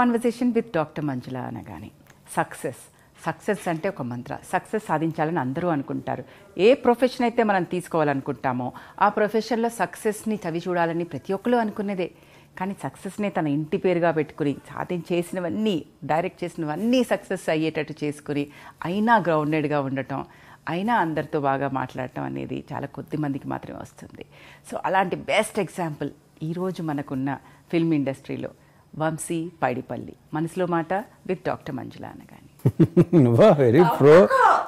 Conversation with doctor మంజుల అనగానే success success అంటే ఒక మంత్ర సక్సెస్ సాధించాలని అందరూ అనుకుంటారు ఏ ప్రొఫెషన్ అయితే మనం తీసుకోవాలనుకుంటామో ఆ ప్రొఫెషన్లో సక్సెస్ని చవి చూడాలని ప్రతి ఒక్కరు అనుకునేదే కానీ సక్సెస్నే తన ఇంటి పేరుగా పెట్టుకుని సాధించి చేసినవన్నీ డైరెక్ట్ చేసినవన్నీ సక్సెస్ అయ్యేటట్టు చేసుకుని అయినా గ్రౌండెడ్గా ఉండటం అయినా అందరితో బాగా మాట్లాడటం అనేది చాలా కొద్ది మందికి మాత్రమే వస్తుంది సో అలాంటి బెస్ట్ ఎగ్జాంపుల్ ఈరోజు మనకున్న ఫిల్మ్ ఇండస్ట్రీలో వంశీ పైడిపల్లి మనసులో మాట విత్ డాక్టర్ మంజుల అనగాని నువ్వా very pro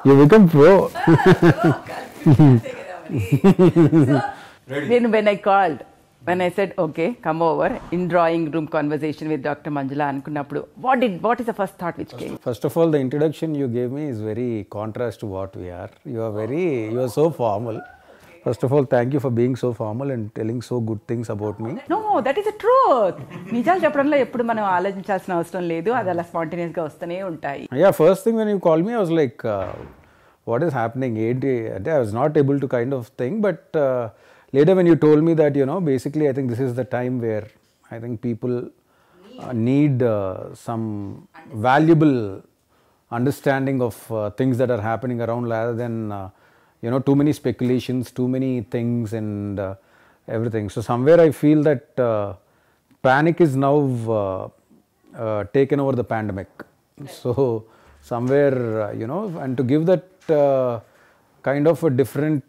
you become pro నేను when I called when I said okay come over in drawing room conversation with doctor Manjula అనుకున్నప్పుడు what it what is the first thought which came first of all the introduction you gave me is very contrast what we are you are very you are so formal First of all, thank you for being so formal and telling so good things about me. No, that is the truth. Nijal Japranla, Yapudu Manu Alaj Nichals Nauston Ledu, hmm. Adala Spontaneous Gaustane Untai. Yeah, first thing when you call me, I was like, uh, what is happening? I was not able to kind of think, but uh, later when you told me that, you know, basically I think this is the time where I think people uh, need some valuable understanding of things that are happening around rather than you know too many speculations too many things and uh, everything so somewhere i feel that uh, panic is now uh, uh, taken over the pandemic so somewhere uh, you know and to give that kind of a different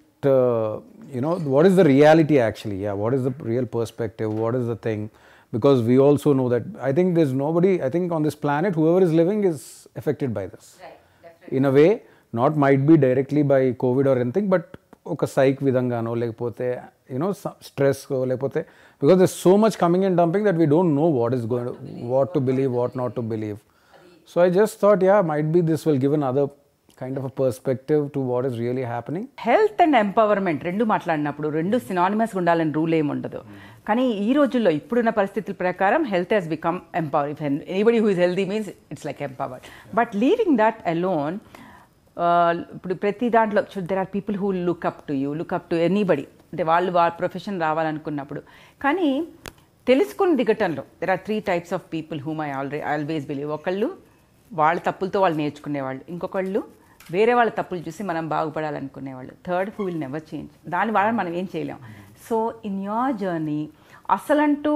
you know what is the reality actually yeah what is the real perspective what is the thing because we also know that i think there's nobody i think on this planet whoever is living is affected by this right, in a way not might be directly by covid or anything but ఒక psych విధంగానో లేకపోతే you know stress లేకపోతే because there so much coming and dumping that we don't know what is going what to believe what not to believe so I just thought yeah might be this will give an other kind of perspective to what is really happening health and empowerment రెండు మాట్లాడినప్పుడు రెండు సినానిమస్గా ఉండాలని rule ఏమి ఉండదు కానీ ఈ రోజుల్లో ఇప్పుడున్న పరిస్థితుల ప్రకారం health has become empower if anybody who is healthy means it's like empower but leaving that alone ఇప్పుడు ప్రతి దాంట్లో there are people who look up to you look up to anybody అంటే వాళ్ళు వాళ్ళ ప్రొఫెషన్ రావాలనుకున్నప్పుడు కానీ తెలుసుకుని దిగటంలో there are three types of people whom I already always believe ఒకళ్ళు వాళ్ళ తప్పులతో వాళ్ళు నేర్చుకునేవాళ్ళు ఇంకొకళ్ళు వేరే వాళ్ళ తప్పులు చూసి మనం బాగుపడాలనుకునేవాళ్ళు third who will never change దాని వల్ల మనం ఏం చేయలేం సో ఇన్ యోర్ జర్నీ అసలంటూ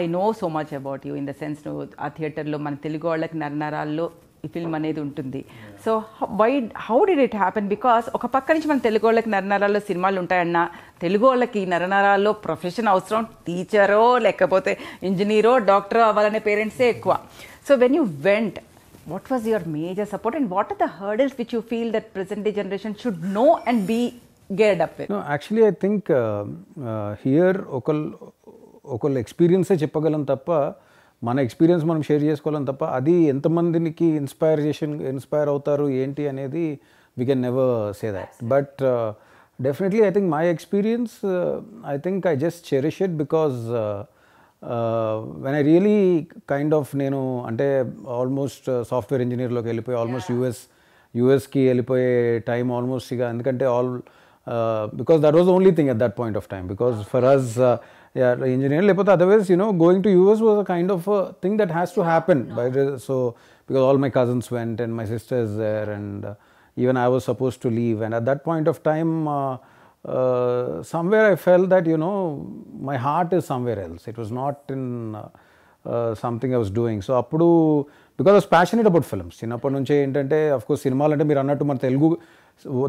I know so much about you in the sense నువ్వు ఆ థియేటర్లో మన తెలుగు వాళ్ళకి నరనరాల్లో ఈ ఫిల్మ్ అనేది ఉంటుంది so why how did it happen because ఒక పక్క నుంచి మన తెలుగు వాళ్ళకి నరనరాల్లో సినిమాలు ఉంటాయన్నా తెలుగు వాళ్ళకి నరనరాల్లో ప్రొఫెషన్ అవసరం టీచరో లేకపోతే ఇంజనీరో డాక్టరో అవ్వాలనే పేరెంట్సే ఎక్కువ so when you went what was your major support and what are the hurdles which you feel that present generation should know and be గేడ్ up actually I think here ఒకళ్ళు ఒకళ్ళు ఎక్స్పీరియన్సే చెప్పగలం తప్ప మన ఎక్స్పీరియన్స్ మనం షేర్ చేసుకోవాలని తప్ప అది ఎంతమందికి ఇన్స్పైర్ చేసి ఇన్స్పైర్ అవుతారు ఏంటి అనేది we can never say that but definitely I think my experience I think I just cherish it because when I really kind of నేను అంటే ఆల్మోస్ట్ సాఫ్ట్వేర్ ఇంజనీర్లోకి వెళ్ళిపోయి ఆల్మోస్ట్ యూఎస్ యూఎస్కి వెళ్ళిపోయే టైం ఆల్మోస్ట్ ఇక ఎందుకంటే all because that was only thing at that point of time because for us yeah engineering lepote otherwise you know going to us was a kind of a thing that has to happen by so because all my cousins went and my sister is there and uh, even i was supposed to leave and at that point of time uh, uh, somewhere i felt that you know my heart is somewhere else it was not in something I was doing so అప్పుడు because I was passionate about films చిన్నప్పటి నుంచి ఏంటంటే of course సినిమాలు అంటే మీరు అన్నట్టు మన Telugu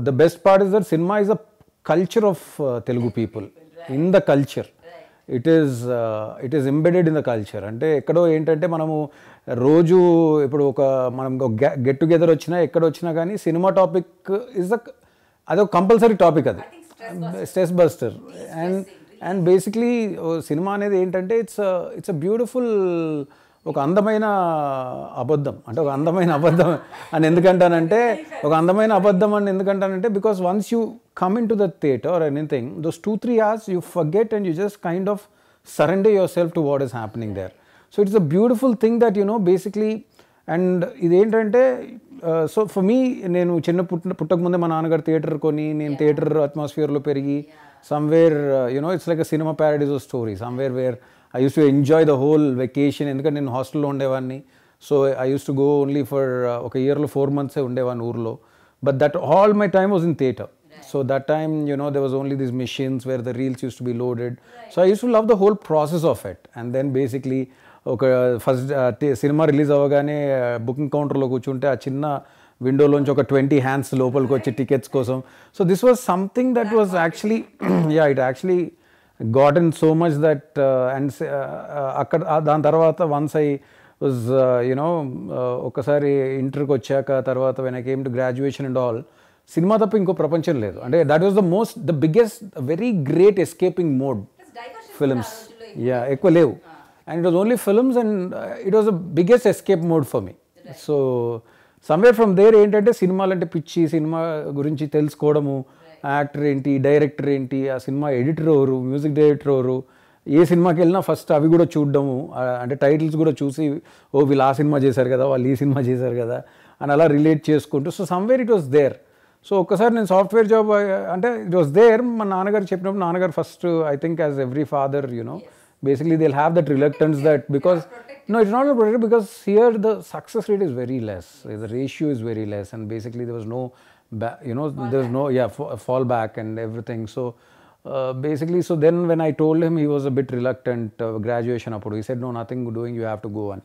the best part is that cinema is a culture of Telugu people in the culture it is it is embedded in the culture అంటే ఎక్కడో ఏంటంటే మనము రోజు ఇప్పుడు ఒక మనం గెట్ టుగెదర్ వచ్చినా ఎక్కడ వచ్చినా కానీ సినిమా టాపిక్ ఇస్ ద అదొక కంపల్సరీ టాపిక్ అది stress buster and and basically cinema అనేది ఏంటంటే ఇట్స్ ఇట్స్ అ బ్యూటిఫుల్ ఒక అందమైన అబద్ధం అంటే ఒక అందమైన అబద్ధం అని ఎందుకంటానంటే ఒక అందమైన అబద్ధం అని ఎందుకంటానంటే because once you come in to the theatre or anything those two three hours you forget and you just kind of surrender yourself to what is happening there so it's a beautiful thing that you know basically and ఇదేంటంటే so for me నేను చిన్న పుట్టిన పుట్టక ముందే మా నాన్నగారు theatre కొని నేను థియేటర్ అట్మాస్ఫియర్లో పెరిగి somewhere you know it's like a cinema paradise of story somewhere where I use to enjoy the whole vacation ఎందుకంటే నేను హాస్టల్లో ఉండేవాడిని so I use to go only for ఒక ఇయర్లో ఫోర్ మంత్సే ఉండేవాడిని ఊర్లో but that all my time was in theatre so that time you know there was only these machines where the reels use to be loaded so I use to love the whole process of at and then basically ఒక first cinema release అవ్వగానే booking uh, కౌంటర్లో కూర్చుంటే ఆ చిన్న విండోలోంచి ఒక twenty hands లోపలికి వచ్చి tickets కోసం so this was something that was actually yeah it actually in so much that and అక్కడ దాని తర్వాత వన్స్ ఐ వాజ్ యునో ఒకసారి ఇంటర్కి వచ్చాక తర్వాత వెనక్కి ఏమిటి to graduation and all cinema తప్ప ఇంకో ప్రపంచం లేదు అంటే that was the most the biggest very great escaping mode films yeah ఎక్కువ లేవు and it was only films and it was the biggest escape mode for me so somewhere from there ఏంటంటే సినిమాలు అంటే పిచ్చి సినిమా గురించి తెలుసుకోవడము actor ఏంటి director ఏంటి ఆ సినిమా ఎడిటర్ ఎవరు మ్యూజిక్ డైరెక్టర్ ఎవరు ఏ సినిమాకి వెళ్ళినా ఫస్ట్ అవి కూడా చూడడము అంటే టైటిల్స్ కూడా చూసి ఓ వీళ్ళు ఆ సినిమా చేశారు కదా వాళ్ళు ఈ సినిమా చేశారు కదా అని అలా రిలేట్ చేసుకుంటూ so somewhere it was there so ఒక్కసారి నేను సాఫ్ట్వేర్ జాబ్ అంటే ఇట్ వాస్ దేర్ మా నాన్నగారు చెప్పినప్పుడు నాన్నగారు first I think as every father you know basically they'll have that reluctance that because no it's not because here the success rate is very less the ratio is very less and basically they was no you know, fall there's back. no, yeah, fall back and everything. So, uh, basically, so then when I told him, he was a bit reluctant, uh, graduation approach. He said, no, nothing doing, you have to go on.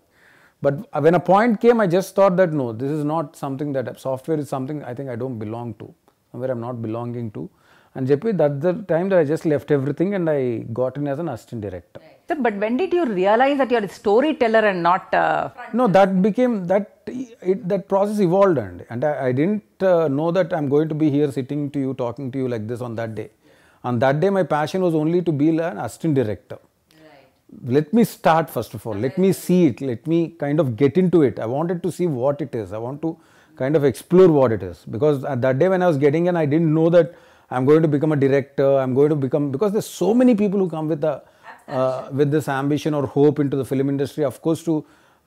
But uh, when a point came, I just thought that no, this is not something that software is something I think I don't belong to, where I'm not belonging to. And JP, that's the time that I just left everything and I got in as an assistant director. but when did you realize that you're a storyteller and not No, that became, that it, that process evolved and, and I, didn't uh, know that I'm going to be here sitting to you, talking to you like this on that day. On that day, my passion was only to be an assistant director. Let me start first of all. Let me see it. Let me kind of get into it. I wanted to see what it is. I want to kind of explore what it is. Because at that day when I was getting in, I didn't know that... I'm going to become a director. I'm going to become because there's so many people who come with a uh, with this ambition or hope into the film industry. Of course, to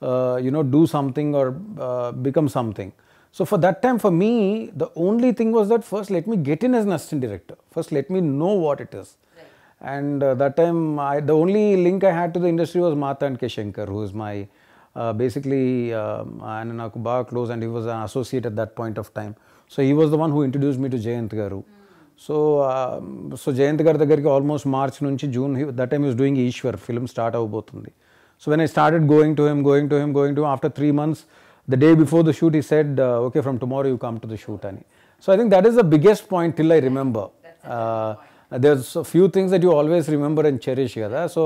uh, you know do something or uh, become something. So for that time, for me, the only thing was that first let me get in as an assistant director. First, let me know what it is. Right. And uh, that time, I, the only link I had to the industry was Mata and Keshankar, who is my uh, basically um, Ananakuba close, and he was an associate at that point of time. So he was the one who introduced me to Jayant Garu. Mm. So so Jayant గారి దగ్గరికి almost March నుంచి June that time is doing Eeshwar film start అవబోతుంది so when I started going to him going to him going to after three months the day before the shoot he said okay from tomorrow you come to the shoot అని so I think that is the biggest point till I remember there few things that you always remember and cherish కదా so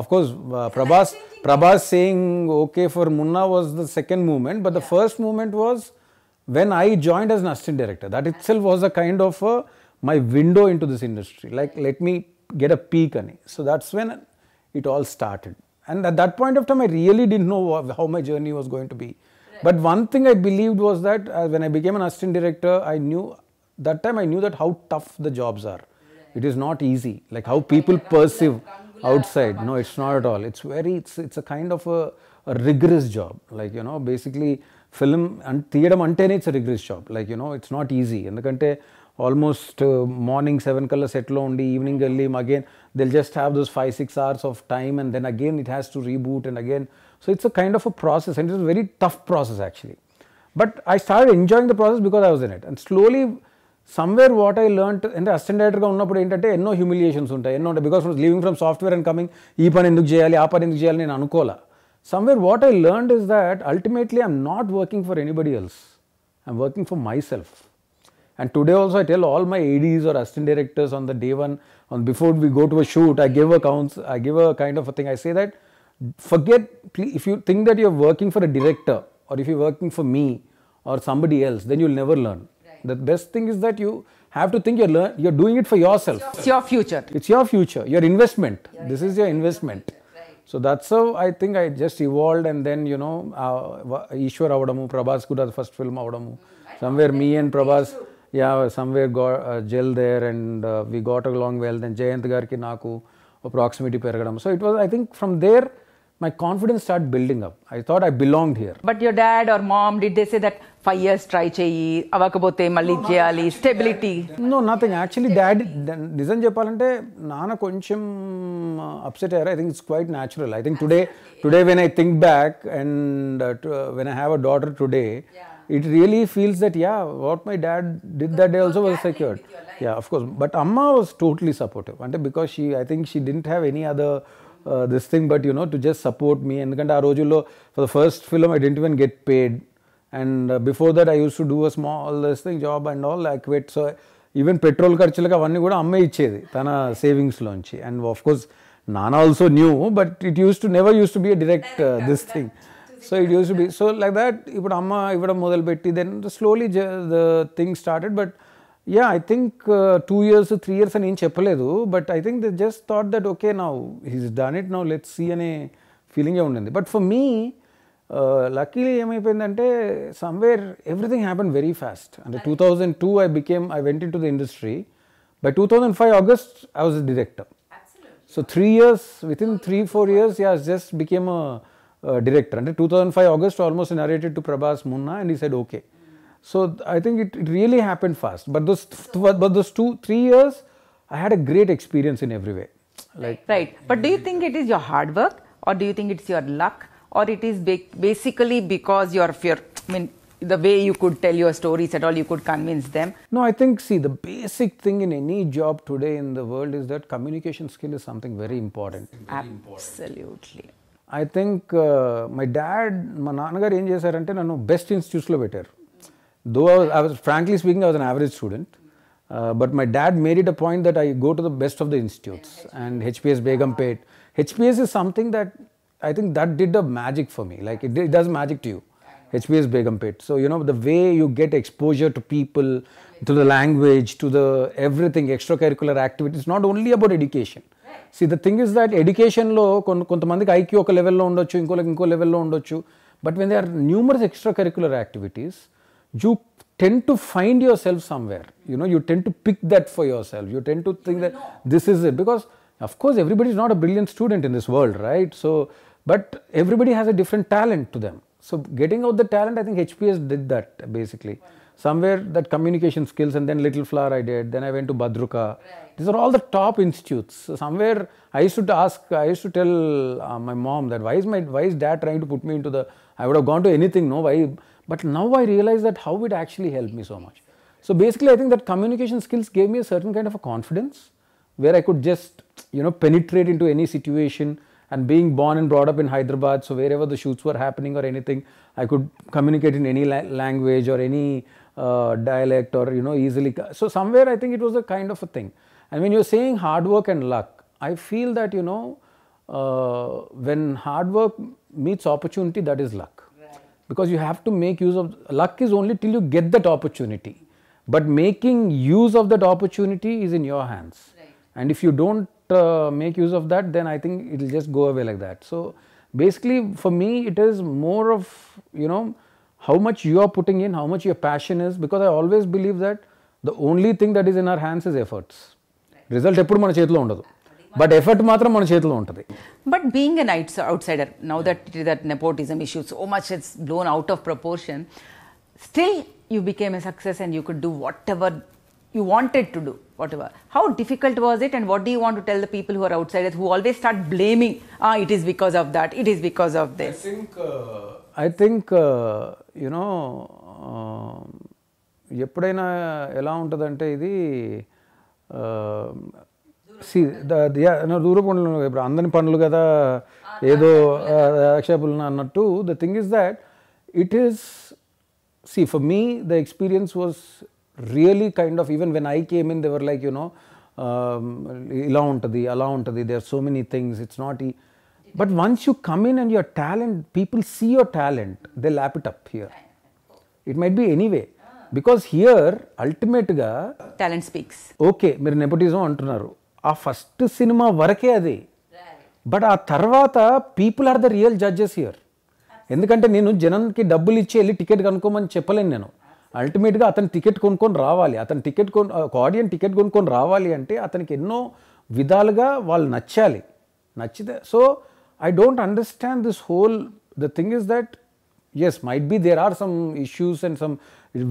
of course Prabhas Prabhas saying okay for Munna was the second moment but the first moment was when I joined as an assistant director, that itself was a kind of a, my window into this industry. Like, let me get a peek on it. So that's when it all started. And at that point of time, I really didn't know how my journey was going to be. But one thing I believed was that uh, when I became an assistant director, I knew that time I knew that how tough the jobs are. It is not easy. Like how people perceive outside. No, it's not at all. It's very. It's it's a kind of a, a rigorous job. Like you know, basically film తీయడం అంటేనే it's rigorous job like you know it's not easy ఎందుకంటే almost morning seven కల్లా సెట్లో ఉండి evening వెళ్ళి again they'll just have those five six hours of time and then again it has to reboot and again so it's a kind of a process and it's very tough process actually but I start enjoying the process because I was in it and slowly somewhere what I learn అంటే assistant ఉన్నప్పుడు ఏంటంటే ఎన్నో humiliations ఉంటాయి ఎన్నో ఉంటాయి because leaving from software and coming ఈ పని ఎందుకు చేయాలి ఆ పని ఎందుకు చేయాలి నేను అనుకోలే Somewhere what I learned is that ultimately I'm not working for anybody else. I'm working for myself. And today also I tell all my ADs or assistant directors on the day one, on before we go to a shoot, I give a counts, I give a kind of a thing. I say that forget if you think that you're working for a director or if you're working for me or somebody else, then you'll never learn. Right. The best thing is that you have to think you're learn, you're doing it for yourself. It's your future. It's your future. Your investment. Your this investment. is your investment. So that's how I think I just evolved and then you know uh, Ishwar Avadamu, Prabhas the first film Avadamu. Somewhere me and Prabhas, yeah, somewhere got uh, gel there and uh, we got along well. Then Jayant Garki Naku, proximity peragam. So it was I think from there my confidence started building up. I thought I belonged here. But your dad or mom, did they say that five years try చేయి అవ్వకపోతే మళ్ళీ చేయాలి stability no nothing actually dad నిజం చెప్పాలంటే నాన్న కొంచెం upset uh, అయ్యారు I think it's quite natural I think today today when I think back and when I have a daughter today it really feels that yeah what my dad did that day also was secured yeah of course but అమ్మ was totally supportive అంటే because she I think she didn't have any other this thing but you know to just support me ఎందుకంటే ఆ రోజుల్లో for the first film I didn't even get paid and before that I use to do a small this thing job and all I quit so even petrol ఖర్చులకు అవన్నీ కూడా అమ్మే ఇచ్చేది తన సేవింగ్స్లోంచి అండ్ ఆఫ్ కోర్స్ నాన్ also knew but it use to never use to be a direct this thing so it use to be so like that ఇప్పుడు అమ్మ ఇవ్వడం మొదలుపెట్టి then slowly the thing started but yeah I think two years three years అని ఏం చెప్పలేదు but I think the just thought that okay నా he's done it now let see అనే ఫీలింగే ఉండింది బట్ ఫర్ మీ లక్కీలీ ఏమైపోయిందంటే somewhere everything happen very fast అంటే two thousand two I became I went in to the industry by two thousand five August I was director so three years with in three four years as just became director అంటే two thousand five August almost narrated to Prabhas Munna and he said okay So I think it, it really happened fast. But those but those two three years, I had a great experience in every way. Like right. But do you mm. think it is your hard work, or do you think it's your luck, or it is basically because your fear? I mean, the way you could tell your stories at all, you could convince them. No, I think see the basic thing in any job today in the world is that communication skill is something very important. Absolutely. I think uh, my dad, మా నాన్నగారు ఏం చేశారంటే best best ఇన్స్టిట్యూట్స్లో better. Though I was, I was frankly speaking, I was an average student. Uh, but my dad made it a point that I go to the best of the institutes and HPS Begumpet. Ah. HPS is something that I think that did the magic for me. Like it, it does magic to you. HPS Begumpet. So you know the way you get exposure to people, to the language, to the everything extracurricular activities. Not only about education. See, the thing is that education lo, కొంతమందికి IQ ఒక lo ఉండొచ్చు ఇంకోళ్ళకి lo లెవెల్లో ఉండొచ్చు but when they are numerous extracurricular you tend to find yourself somewhere. You know, you tend to pick that for yourself. You tend to think that this is it because, of course, everybody is not a brilliant student in this world, right? So, but everybody has a different talent to them. So, getting out the talent, I think HPS did that basically. Somewhere that communication skills, and then Little Flower I did. Then I went to Badruka. Right. These are all the top institutes. So somewhere I used to ask, I used to tell uh, my mom that why is my why is dad trying to put me into the? I would have gone to anything, no? Why but now I realize that how it actually helped me so much. So basically, I think that communication skills gave me a certain kind of a confidence where I could just, you know, penetrate into any situation. And being born and brought up in Hyderabad, so wherever the shoots were happening or anything, I could communicate in any la language or any uh, dialect or, you know, easily. So somewhere I think it was a kind of a thing. And when you're saying hard work and luck, I feel that, you know, uh, when hard work meets opportunity, that is luck because you have to make use of luck is only till you get that opportunity but making use of that opportunity is in your hands right. and if you don't uh, make use of that then i think it will just go away like that so basically for me it is more of you know how much you are putting in how much your passion is because i always believe that the only thing that is in our hands is efforts result ఎప్పుడు మన చేతిలో ఉండదు but effort మాత్రం మన చేతిలో ఉంటుంది but being an it's outsider now that that nepotism issue so much it's blown out of proportion still you became a success and you could do whatever you wanted to do whatever how difficult was it and what do you want to tell the people who are outsider who always start blaming ah it is because of that it is because of this I think you know ఎప్పుడైనా ఎలా ఉంటుందంటే ఇది uh, C పనులు ఇప్పుడు అందరి పనులు కదా ఏదో రక్షాపులన uh, అన్నట్టు the thing is that it is see for me the experience was really kind of even when I came in they were like you know ఇలా ఉంటుంది అలా ఉంటుంది they are so many things it's not ఈ but once you come in and your talent people see your talent they lap it up here it might be anyway because here అల్టిమేట్గా talent speaks okay మీరు nepotism అంటున్నారు ఆ first cinema వరకే అది but ఆ తర్వాత people are the real judges here ఎందుకంటే నేను జనంకి డబ్బులు ఇచ్చి వెళ్ళి టికెట్ కనుక్కోమని చెప్పలేను నేను అల్టిమేట్గా అతను టికెట్ కొనుక్కొని రావాలి అతను టికెట్ కొను ఒక ఆడియన్ టికెట్ కొనుక్కొని రావాలి అంటే అతనికి ఎన్నో విధాలుగా వాళ్ళు నచ్చాలి నచ్చితే so I don't understand this whole the thing is that yes might be there are some issues and some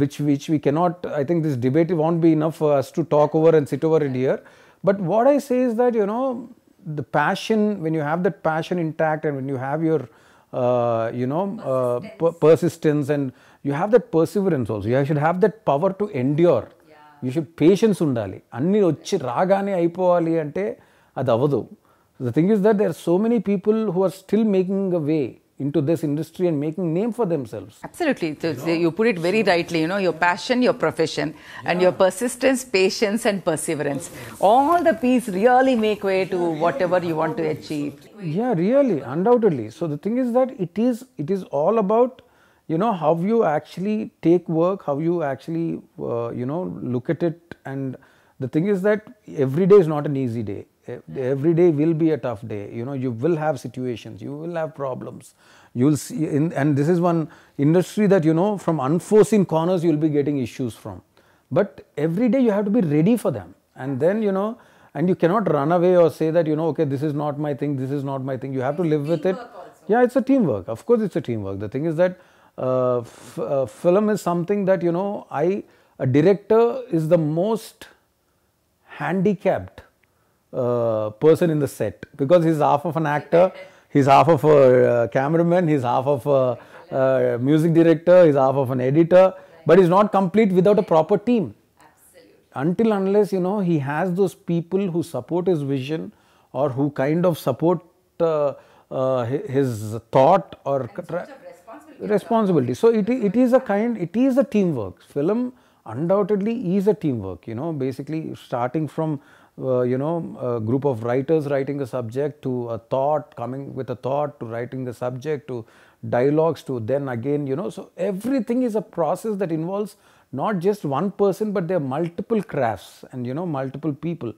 which which we cannot I think this debate want be enough us to talk over and sit over in year but what I says that you know the passion when you have that passion intact and when you have your you know persistence and you have that Perseverance also you should have that power to endure you should patience ఉండాలి అన్నీ వచ్చి రాగానే అయిపోవాలి అంటే అది అవ్వదు the thing is that there are so many people who are still making a way into this industry and making name for themselves absolutely so, you, know? you put it very so, rightly you know your passion your profession yeah. and your persistence patience and perseverance all the pieces really make way to yeah, really whatever you want to achieve yeah really undoubtedly so the thing is that it is it is all about you know how you actually take work how you actually uh, you know look at it and the thing is that every day is not an easy day every day will be a tough day you know you will have situations you will have problems you'll see in, and this is one industry that you know from unforeseen corners you'll be getting issues from but every day you have to be ready for them and then you know and you cannot run away or say that you know okay this is not my thing this is not my thing you have to live with it also. yeah it's a teamwork of course it's a teamwork the thing is that uh, uh, film is something that you know i a director is the most handicapped uh, person in the set because he's half of an actor, he's half of a uh, cameraman, he's half of a uh, music director, he's half of an editor, but he's not complete without a proper team. Until unless you know he has those people who support his vision or who kind of support uh, uh, his thought or responsibility. responsibility. So it, it is a kind it is a teamwork. Film undoubtedly is a teamwork. You know basically starting from uh, you know, a group of writers writing a subject to a thought, coming with a thought to writing the subject to dialogues to then again, you know. So, everything is a process that involves not just one person, but there are multiple crafts and, you know, multiple people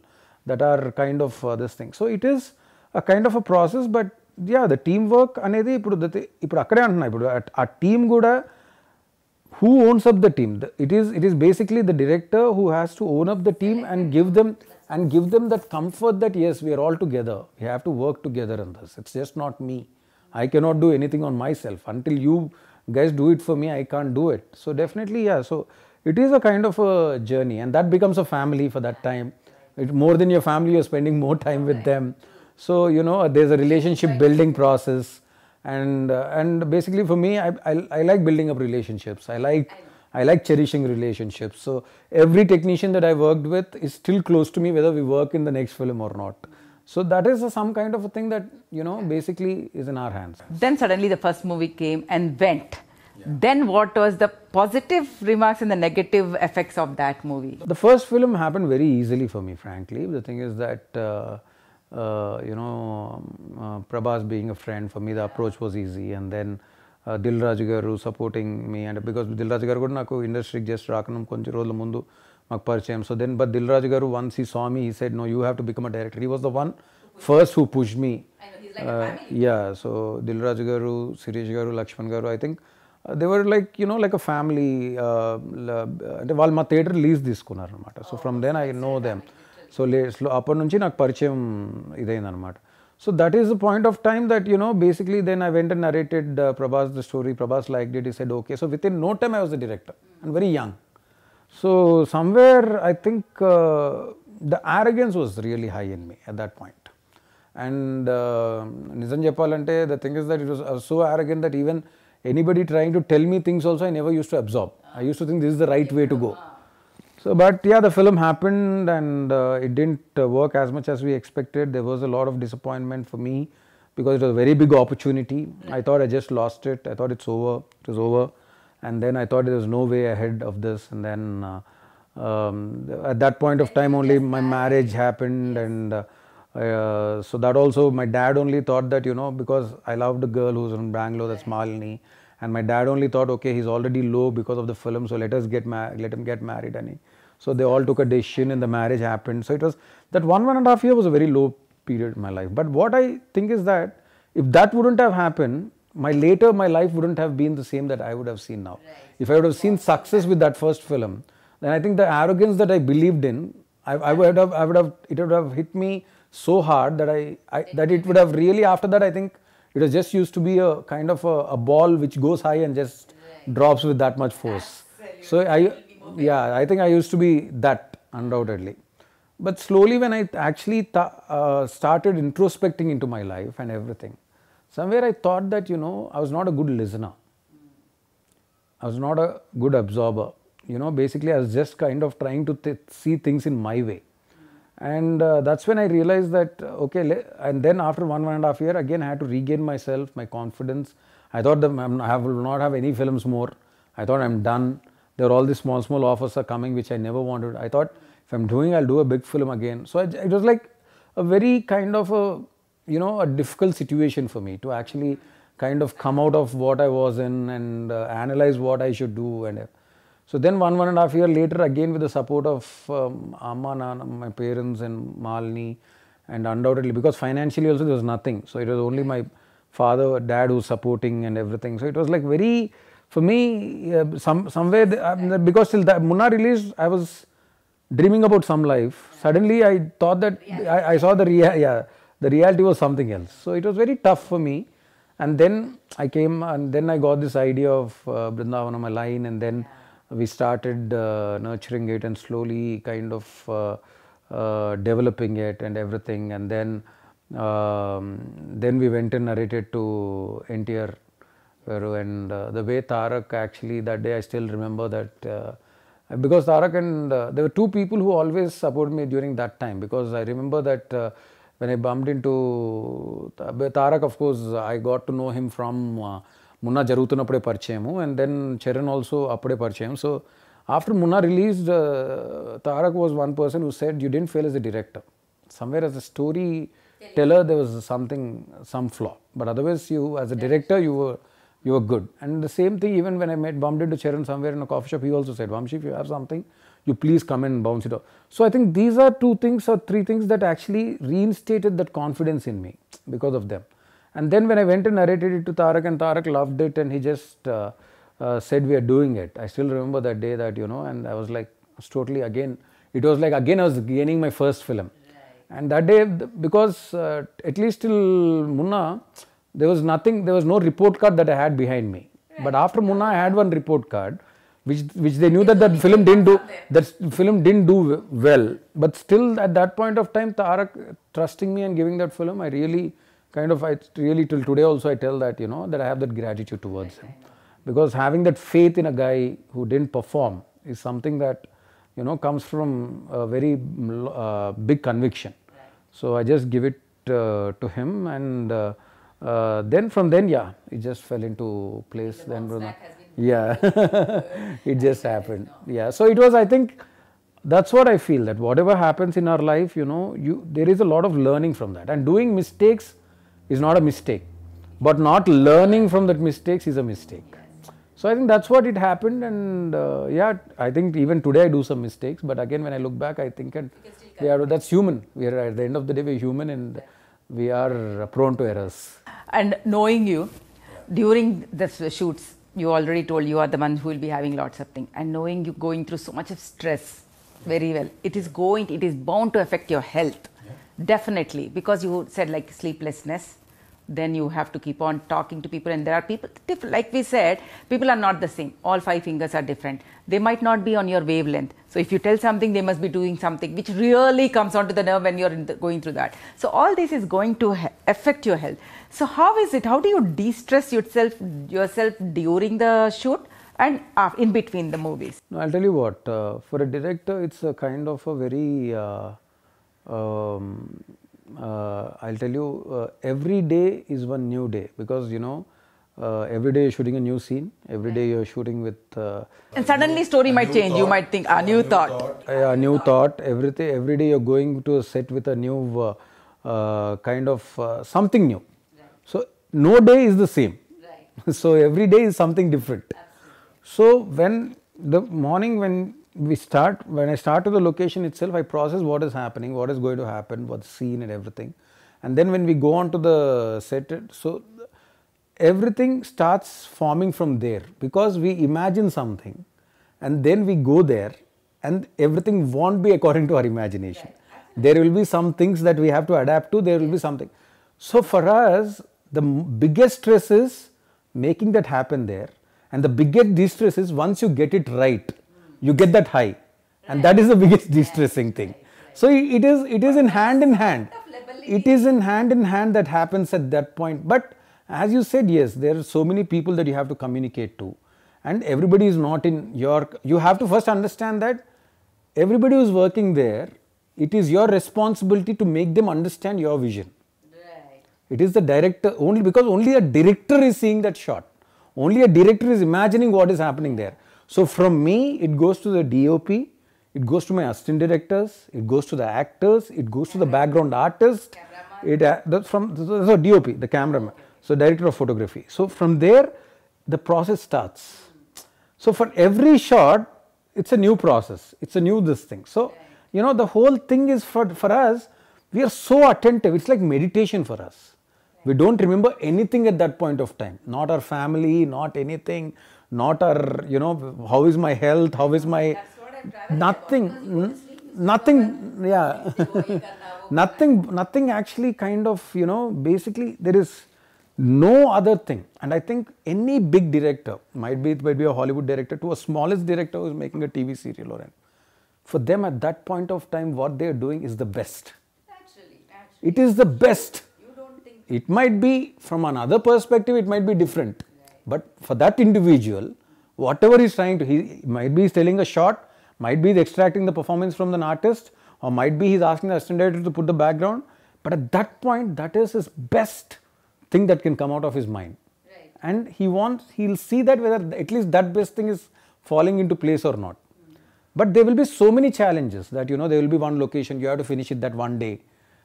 that are kind of uh, this thing. So, it is a kind of a process, but yeah, the teamwork అనేది ఇప్పుడు ఇప్పుడు అక్కడే who owns up the team? it is it is basically the director who has to own up the team and give them and give them that comfort that yes, we are all together. We have to work together on this. It's just not me. I cannot do anything on myself. Until you guys do it for me, I can't do it. So, definitely, yeah. So, it is a kind of a journey, and that becomes a family for that time. It, more than your family, you're spending more time with them. So, you know, there's a relationship building process. And, uh, and basically, for me, I, I, I, like building up relationships. I like I like cherishing relationships. So every technician that I worked with is still close to me whether we work in the next film or not. So that is a, some kind of a thing that, you know, basically is in our hands. Then suddenly the first movie came and went. Yeah. Then what was the positive remarks and the negative effects of that movie? The first film happened very easily for me, frankly. The thing is that, uh, uh, you know, um, uh, Prabhas being a friend, for me the approach was easy. And then Dil Raju గారు supporting మీ అంటే because Dil Raju గారు కూడా నాకు ఇండస్ట్రీకి just రాకడం కొంచెం రోజుల ముందు మాకు పరిచయం so then but Dil Raju garu వన్ సీ స్వామి he said no you have to become a director he was the one first who push me yeah so Dil Raju garu Shirish garu Lakshman garu I think they were like you know like a family అంటే వాళ్ళు మా theatre lease తీసుకున్నారనమాట so from then I know them so లే అప్పటి నుంచి నాకు పరిచయం ఇదైందనమాట So that is the point of time that you know basically then I went and narrated uh, Prabhas the story. Prabhas liked it. He said okay. So within no time I was the director and very young. So somewhere I think uh, the arrogance was really high in me at that point. And uh, Nizam Japalante, the thing is that it was, was so arrogant that even anybody trying to tell me things also I never used to absorb. I used to think this is the right way to go. So, but yeah, the film happened and uh, it didn't uh, work as much as we expected. There was a lot of disappointment for me because it was a very big opportunity. Mm. I thought I just lost it. I thought it's over. It was over. And then I thought there was no way ahead of this. And then uh, um, at that point of time, only my marriage happened. And uh, uh, so that also, my dad only thought that, you know, because I loved a girl who's from Bangalore, that's Malini and my dad only thought okay he's already low because of the film so let us get ma- let him get married and he so, they all took a decision and the marriage happened. So, it was that one, one and a half year was a very low period in my life. But what I think is that if that wouldn't have happened, my later my life wouldn't have been the same that I would have seen now. Right. If I would have seen success with that first film, then I think the arrogance that I believed in, I, I would have, I would have, it would have hit me so hard that I, I that it would have really after that I think it was just used to be a kind of a, a ball which goes high and just right. drops with that much force. Absolutely. So I yeah, I think I used to be that undoubtedly. But slowly, when I actually uh, started introspecting into my life and everything, somewhere I thought that, you know, I was not a good listener. I was not a good absorber. You know, basically, I was just kind of trying to th see things in my way. And uh, that's when I realized that, uh, okay, and then after one, one and a half year, again, I had to regain myself, my confidence. I thought that um, I will not have any films more. I thought I'm done. There are all these small, small offers are coming which I never wanted. I thought if I'm doing, I'll do a big film again. So I, it was like a very kind of a, you know, a difficult situation for me to actually kind of come out of what I was in and uh, analyze what I should do. And uh, so then one, one and a half year later, again with the support of um, Amma, Nana, my parents and Malini, and undoubtedly because financially also there was nothing. So it was only my father, dad who's supporting and everything. So it was like very for me, uh, some somewhere uh, because till that Munna release, I was dreaming about some life. Yeah. Suddenly, I thought that I, I, saw the rea- yeah, the reality was something else. So it was very tough for me. And then I came, and then I got this idea of uh, Brindavanam line, and then yeah. we started uh, nurturing it and slowly kind of uh, uh, developing it and everything. And then um, then we went and narrated to NTR and uh, the way Tarak actually that day I still remember that uh, because Tarak and uh, there were two people who always supported me during that time because I remember that uh, when I bumped into Tarak of course I got to know him from uh, Munna Jarutun Apade Parchemu and then Charan also Apade parchayam. So after Munna released uh, Tarak was one person who said you didn't fail as a director. Somewhere as a story teller there was something, some flaw. But otherwise, you as a director, you were you are good. And the same thing, even when I met, bumped into Charan somewhere in a coffee shop, he also said, Vamshi, if you have something, you please come and bounce it off. So I think these are two things or three things that actually reinstated that confidence in me because of them. And then when I went and narrated it to Tarak, and Tarak loved it, and he just uh, uh, said, We are doing it. I still remember that day that, you know, and I was like, was totally again, it was like again, I was gaining my first film. And that day, because uh, at least till Munna, there was nothing, there was no report card that I had behind me. Right. But after Munna, I had one report card, which which they knew that that film didn't do that film didn't do well. But still, at that point of time, Tarak trusting me and giving that film, I really kind of I really till today also I tell that you know that I have that gratitude towards him, because having that faith in a guy who didn't perform is something that you know comes from a very uh, big conviction. So I just give it uh, to him and. Uh, uh, then from then, yeah, it just fell into place. The then yeah, it just happened. Yeah, so it was. I think that's what I feel that whatever happens in our life, you know, you there is a lot of learning from that. And doing mistakes is not a mistake, but not learning from that mistakes is a mistake. So I think that's what it happened, and uh, yeah, I think even today I do some mistakes, but again when I look back, I think and yeah, that's human. We are at the end of the day, we're human, and. Yeah we are prone to errors. And knowing you, during the shoots, you already told you are the one who will be having lots of things. And knowing you going through so much of stress very well, it is going, it is bound to affect your health. Yeah. Definitely, because you said like sleeplessness, then you have to keep on talking to people and there are people like we said people are not the same all five fingers are different they might not be on your wavelength so if you tell something they must be doing something which really comes onto the nerve when you're the, going through that so all this is going to affect your health so how is it how do you de-stress yourself yourself during the shoot and in between the movies no i'll tell you what uh, for a director it's a kind of a very uh, um, uh, I'll tell you uh, every day is one new day because you know uh, every day you're shooting a new scene. Every day you're shooting with. Uh, and suddenly, story might change. Thought, you might think a ah, new, thought. thought. Yeah, a new thought. Every day, every day you're going to a set with a new uh, uh, kind of something new. Right. So no day is the same. Right. so every day is something different. Absolutely. So when the morning when we start when I start to the location itself, I process what is happening, what is going to happen, what's seen and everything, and then when we go on to the set, so everything starts forming from there because we imagine something, and then we go there, and everything won't be according to our imagination. There will be some things that we have to adapt to. There will be something. So for us, the biggest stress is making that happen there, and the biggest distress is once you get it right you get that high and that is the biggest distressing thing so it is it is in hand in hand it is in hand in hand that happens at that point but as you said yes there are so many people that you have to communicate to and everybody is not in your you have to first understand that everybody who is working there it is your responsibility to make them understand your vision right. it is the director only because only a director is seeing that shot only a director is imagining what is happening there so from me, it goes to the DOP, it goes to my assistant directors, it goes to the actors, it goes to the background artist. It uh, that's from so DOP, the cameraman, so director of photography. So from there, the process starts. So for every shot, it's a new process. It's a new this thing. So you know the whole thing is for for us. We are so attentive. It's like meditation for us. We don't remember anything at that point of time. Not our family, not anything not our, you know, how is my health, how is my. Nothing, nothing, yeah. nothing, nothing actually kind of, you know, basically there is no other thing. And I think any big director, might be, it might be a Hollywood director to a smallest director who's making a TV serial or anything for them at that point of time what they are doing is the best it is the best it might be from another perspective it might be different but for that individual, whatever he's trying to, he might be selling a shot, might be extracting the performance from an artist, or might be he's asking the assistant director to put the background. But at that point, that is his best thing that can come out of his mind. Right. And he wants, he'll see that whether at least that best thing is falling into place or not. Hmm. But there will be so many challenges that you know there will be one location you have to finish it that one day,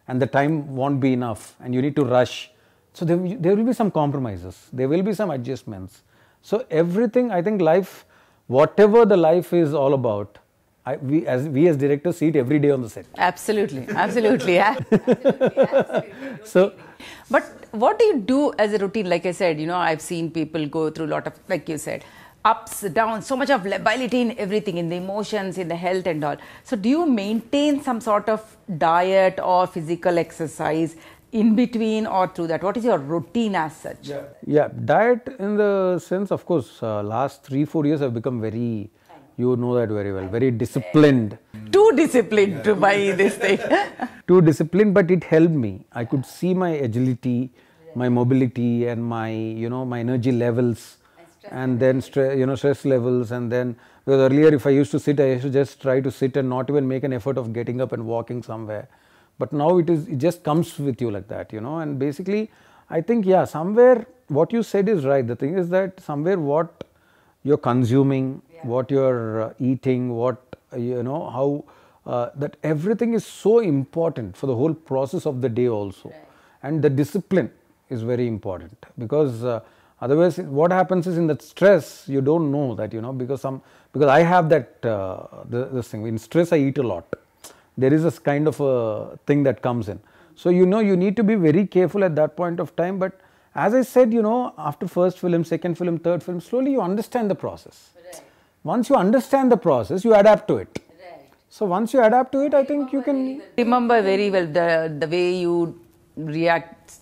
and the time won't be enough, and you need to rush so, there, there will be some compromises, there will be some adjustments. So, everything I think life, whatever the life is all about, I, we as we as directors see it every day on the set. Absolutely, absolutely, yeah. absolutely, absolutely. So, but what do you do as a routine? Like I said, you know, I've seen people go through a lot of, like you said, ups, downs, so much of lability in everything, in the emotions, in the health and all. So, do you maintain some sort of diet or physical exercise in between or through that? What is your routine as such? Yeah, yeah diet in the sense, of course, uh, last three, four years have become very, you know that very well, very disciplined. Too disciplined yeah. to buy this thing. Too disciplined, but it helped me. I could see my agility, my mobility, and my, you know, my energy levels. And then, you know, stress levels, and then because earlier, if I used to sit, I used to just try to sit and not even make an effort of getting up and walking somewhere but now it is it just comes with you like that you know and basically I think yeah somewhere what you said is right the thing is that somewhere what you are consuming yeah. what you are uh, eating what you know how uh, that everything is so important for the whole process of the day also right. and the discipline is very important because uh, otherwise what happens is in that stress you don't know that you know because some because i have that uh, the, this thing in stress i eat a lot there is this kind of a thing that comes in. So, you know you need to be very careful at that point of time but as I said you know after first film, second film, third film slowly you understand the process. Right. Once you understand the process you adapt to it. So, once you adapt to it I think you can remember very well the, the way you reacted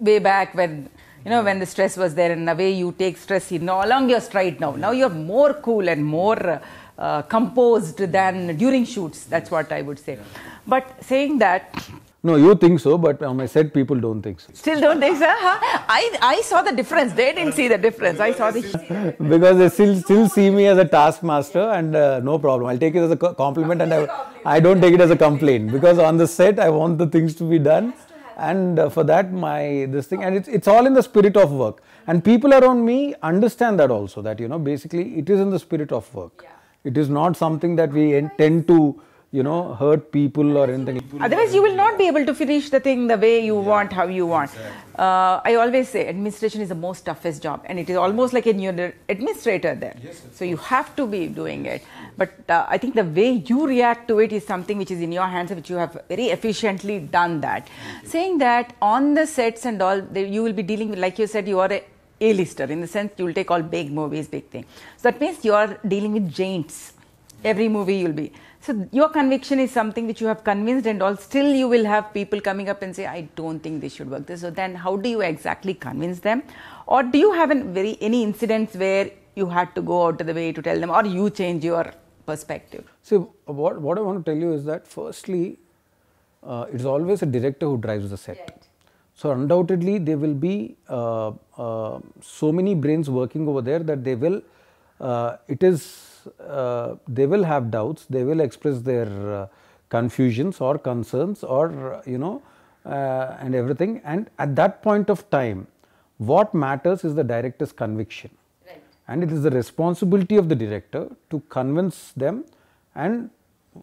way back when you know when the stress was there and the way you take stress you know along your stride now. Now you are more cool and more uh, composed than during shoots. That's what I would say. But saying that, no, you think so, but on my set, people don't think so. Still don't think so? Huh? I, I saw the difference. They didn't see the difference. I saw the. because they still still see me as a taskmaster, and uh, no problem. I'll take it as a compliment, and I, I don't take it as a complaint because on the set, I want the things to be done, and uh, for that, my this thing, and it's it's all in the spirit of work, and people around me understand that also. That you know, basically, it is in the spirit of work. It is not something that we intend to, you know, hurt people or anything. Otherwise, you will not be able to finish the thing the way you yeah. want, how you want. Exactly. Uh, I always say administration is the most toughest job, and it is almost like a new administrator there. Yes, so you have to be doing it. But uh, I think the way you react to it is something which is in your hands, which you have very efficiently done that. Saying that on the sets and all, you will be dealing with, like you said, you are a a-lister in the sense you'll take all big movies, big thing. So that means you are dealing with giants. Every movie you'll be. So your conviction is something which you have convinced, and all still you will have people coming up and say, "I don't think this should work." This. So then, how do you exactly convince them? Or do you have an very any incidents where you had to go out of the way to tell them, or you change your perspective? So what what I want to tell you is that firstly, uh, it's always a director who drives the set. Right so, undoubtedly there will be uh, uh, so many brains working over there that they will uh, it is uh, they will have doubts, they will express their uh, confusions or concerns or uh, you know and everything and at that point of time what matters is the director's conviction right. and it is the responsibility of the director to convince them and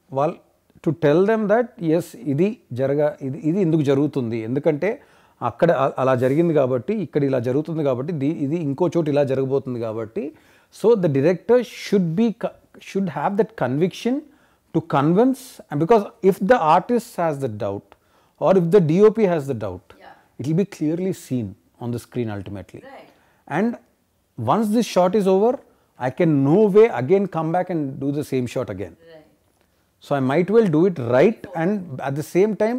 while to tell them that yes ఇది జరగ ఇది ఇది ఎందుకు జరుగుతుంది అక్కడ అలా జరిగింది కాబట్టి ఇక్కడ ఇలా జరుగుతుంది కాబట్టి దీ ఇది ఇంకో చోటు ఇలా జరగబోతుంది కాబట్టి so the director should be should have that conviction to convince and because if the artist has the doubt or if the DOP has the doubt it will be clearly seen on the screen ultimately and once this short is over I can no way again come back and do the same shot again. Right. So I might well do it right and at the same time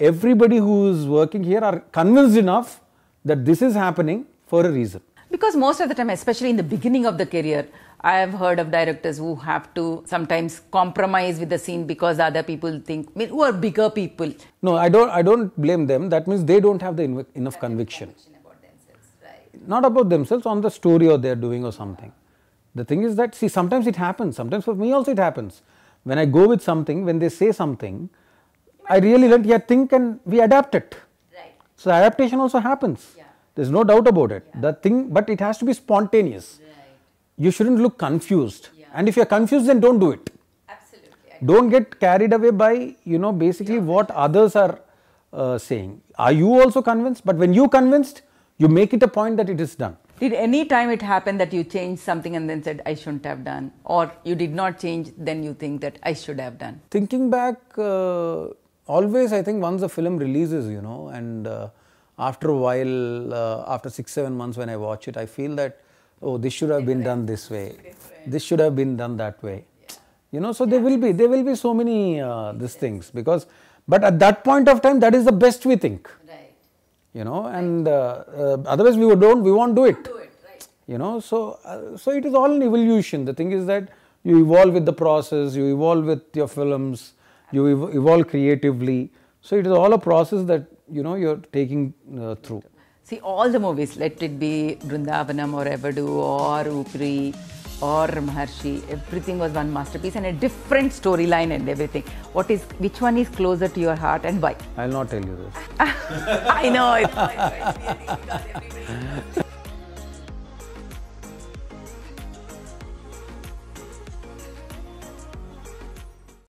everybody who is working here are convinced enough that this is happening for a reason. Because most of the time, especially in the beginning of the career, I have heard of directors who have to sometimes compromise with the scene because other people think who are bigger people. No, I don't. I don't blame them. That means they don't have the enough conviction. conviction about right? Not about themselves, on the story or they're doing or something. The thing is that see, sometimes it happens. Sometimes for me also it happens. When I go with something, when they say something, I really learnt. yeah, think and we adapt it. Right. So adaptation also happens. Yeah. There's no doubt about it. Yeah. The thing, but it has to be spontaneous. Right. You shouldn't look confused. Yeah. And if you're confused, then don't do it. Absolutely. Don't get carried away by, you know, basically yeah. what others are uh, saying. Are you also convinced? But when you convinced, you make it a point that it is done. Did any time it happen that you changed something and then said, I shouldn't have done? Or you did not change, then you think that I should have done? Thinking back, uh, always I think once the film releases, you know, and uh, after a while, uh, after six, seven months when I watch it, I feel that, oh, this should have been done this way. This should have been done that way. You know, so there will be, there will be so many uh, these things because, but at that point of time, that is the best we think. You know, and uh, uh, otherwise we would don't, we won't do it. You know, so, uh, so it is all an evolution. The thing is that you evolve with the process, you evolve with your films, you ev evolve creatively. So it is all a process that you know you're taking uh, through. See all the movies, let it be Vrindavanam or Everdu or Upri or Maharshi, everything was one masterpiece and a different storyline and everything. What is, which one is closer to your heart and why? I'll not tell you this. I know. It's, it's, it's,